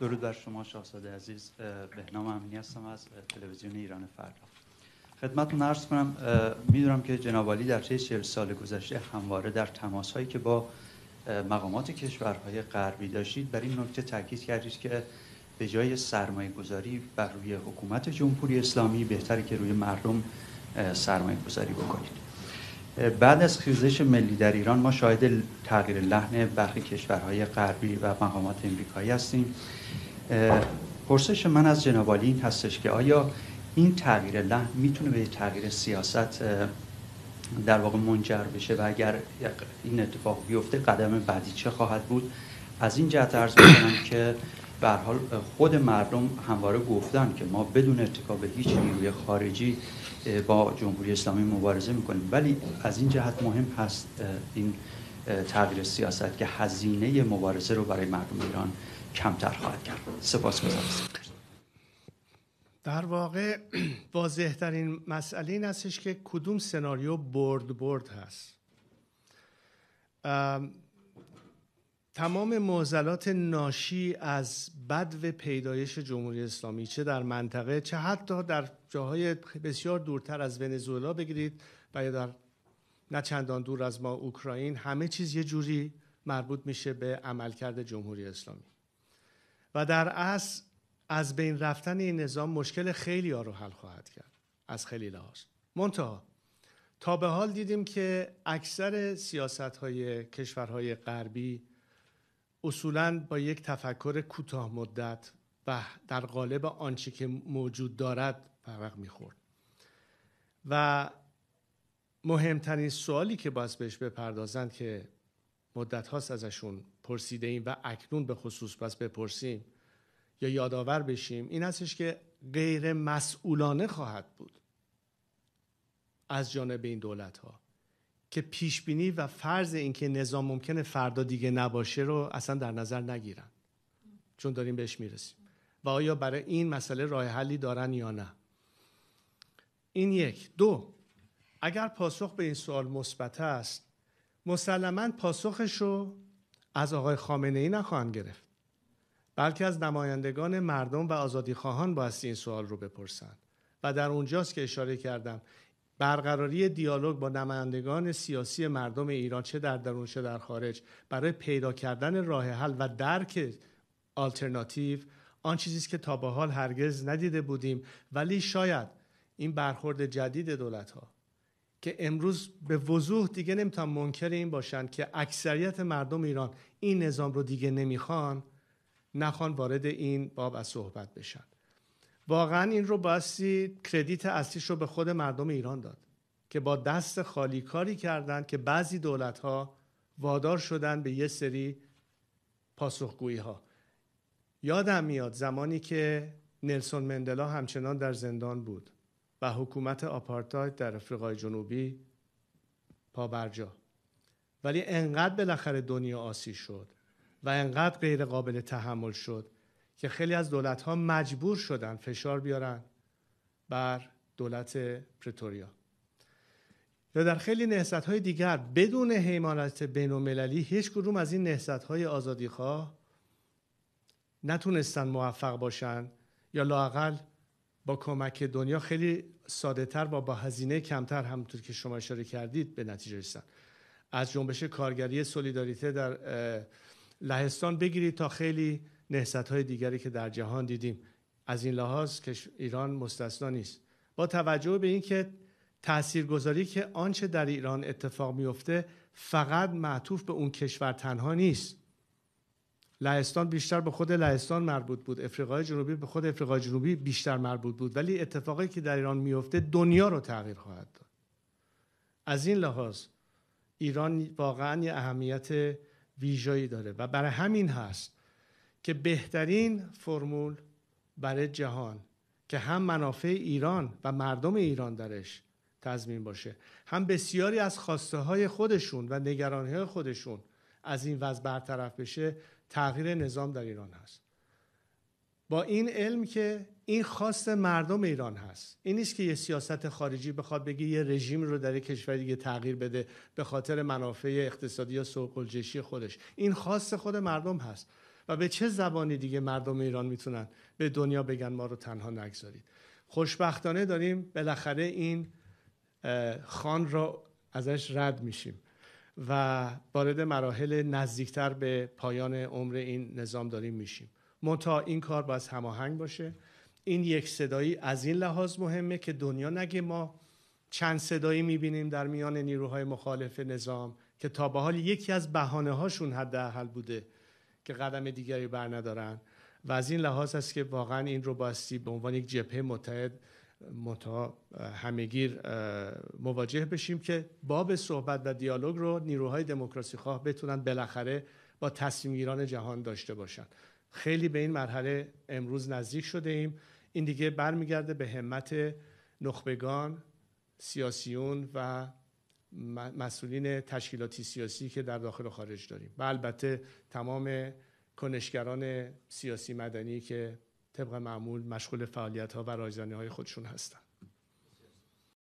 درود بر شما شاهزاده عزیز بهنام امینی هستم از تلویزیون ایران فردا خدمتتون عرض کنم میدونم که جناب در طی 40 سال گذشته همواره در تماس هایی که با مقامات کشورهای غربی داشتید بر این نکته تاکید کردید که به جای سرمایه گذاری بر روی حکومت جمهوری اسلامی بهتره که روی مردم سرمایه گذاری بکنید بعد از خیزش ملی در ایران ما شاهد تغییر لحن برخی کشورهای غربی و مقامات امریکایی هستیم پرسش من از جناب این هستش که آیا این تغییر لحن میتونه به تغییر سیاست در واقع منجر بشه و اگر این اتفاق بیفته قدم بعدی چه خواهد بود از این جهت عرض میکنم که به حال خود مردم همواره گفتن که ما بدون اتکا به هیچ نیروی خارجی با جمهوری اسلامی مبارزه میکنیم ولی از این جهت مهم هست این تغییر سیاست که هزینه مبارزه رو برای مردم ایران کمتر خواهد کرد سپاس در واقع واضح ترین مسئله این هستش که کدوم سناریو برد برد هست تمام معضلات ناشی از بدو پیدایش جمهوری اسلامی چه در منطقه چه حتی در جاهای بسیار دورتر از ونزوئلا بگیرید و یا در نه چندان دور از ما اوکراین همه چیز یه جوری مربوط میشه به عملکرد جمهوری اسلامی و در اصل از بین رفتن این نظام مشکل خیلی ها رو حل خواهد کرد از خیلی لحاظ منتها تا به حال دیدیم که اکثر سیاست های کشورهای غربی اصولا با یک تفکر کوتاه مدت و در قالب آنچه که موجود دارد فرق میخورد و مهمترین سوالی که باز بهش بپردازند که مدت هاست ازشون پرسیده و اکنون به خصوص باید بپرسیم یا یادآور بشیم این هستش که غیر مسئولانه خواهد بود از جانب این دولت ها که پیش بینی و فرض اینکه نظام ممکنه فردا دیگه نباشه رو اصلا در نظر نگیرن چون داریم بهش میرسیم و آیا برای این مسئله راه حلی دارن یا نه این یک دو اگر پاسخ به این سوال مثبت است مسلما پاسخش رو از آقای خامنه ای نخواهند گرفت بلکه از نمایندگان مردم و آزادیخواهان بایستی این سوال رو بپرسند و در اونجاست که اشاره کردم برقراری دیالوگ با نمایندگان سیاسی مردم ایران چه در درون چه در خارج برای پیدا کردن راه حل و درک آلترناتیو آن چیزی که تا به حال هرگز ندیده بودیم ولی شاید این برخورد جدید دولت ها که امروز به وضوح دیگه نمیتونن منکر این باشن که اکثریت مردم ایران این نظام رو دیگه نمیخوان نخوان وارد این باب از صحبت بشن واقعا این رو بایستی کردیت اصلیش رو به خود مردم ایران داد که با دست خالی کاری کردند که بعضی دولت ها وادار شدن به یه سری پاسخگویی ها یادم میاد زمانی که نلسون مندلا همچنان در زندان بود و حکومت آپارتاید در افریقای جنوبی پابرجا ولی انقدر بالاخره دنیا آسی شد و انقدر غیر قابل تحمل شد که خیلی از دولت ها مجبور شدن فشار بیارن بر دولت پرتوریا یا در خیلی نهست های دیگر بدون حیمانت بین المللی هیچ کدوم از این نهست های خواه نتونستن موفق باشن یا لاقل با کمک دنیا خیلی ساده تر و با هزینه کمتر همونطور که شما اشاره کردید به نتیجه رسن. از جنبش کارگری سولیداریته در لهستان بگیرید تا خیلی نهست های دیگری که در جهان دیدیم از این لحاظ که ایران مستثنا نیست با توجه به اینکه تاثیرگذاری که آنچه در ایران اتفاق میفته فقط معطوف به اون کشور تنها نیست لهستان بیشتر به خود لهستان مربوط بود افریقای جنوبی به خود افریقای جنوبی بیشتر مربوط بود ولی اتفاقی که در ایران میفته دنیا رو تغییر خواهد داد از این لحاظ ایران واقعا یه اهمیت ویژایی داره و برای همین هست که بهترین فرمول برای جهان که هم منافع ایران و مردم ایران درش تضمین باشه هم بسیاری از خواسته های خودشون و نگرانی های خودشون از این وضع برطرف بشه تغییر نظام در ایران هست با این علم که این خواست مردم ایران هست این نیست که یه سیاست خارجی بخواد بگه یه رژیم رو در یک کشور دیگه تغییر بده به خاطر منافع اقتصادی یا جشی خودش این خواست خود مردم هست و به چه زبانی دیگه مردم ایران میتونن به دنیا بگن ما رو تنها نگذارید خوشبختانه داریم بالاخره این خان را ازش رد میشیم و وارد مراحل نزدیکتر به پایان عمر این نظام داریم میشیم منتها این کار باید هماهنگ باشه این یک صدایی از این لحاظ مهمه که دنیا نگه ما چند صدایی میبینیم در میان نیروهای مخالف نظام که تا به حال یکی از بهانه هاشون حداقل بوده که قدم دیگری بر ندارن و از این لحاظ است که واقعا این رو باستی به عنوان یک جبهه متحد متا همگیر مواجه بشیم که باب صحبت و دیالوگ رو نیروهای دموکراسی خواه بتونن بالاخره با تصمیم جهان داشته باشن خیلی به این مرحله امروز نزدیک شده ایم این دیگه برمیگرده به همت نخبگان سیاسیون و مسئولین تشکیلاتی سیاسی که در داخل و خارج داریم و البته تمام کنشگران سیاسی مدنی که طبق معمول مشغول فعالیت ها و رایزانی های خودشون هستند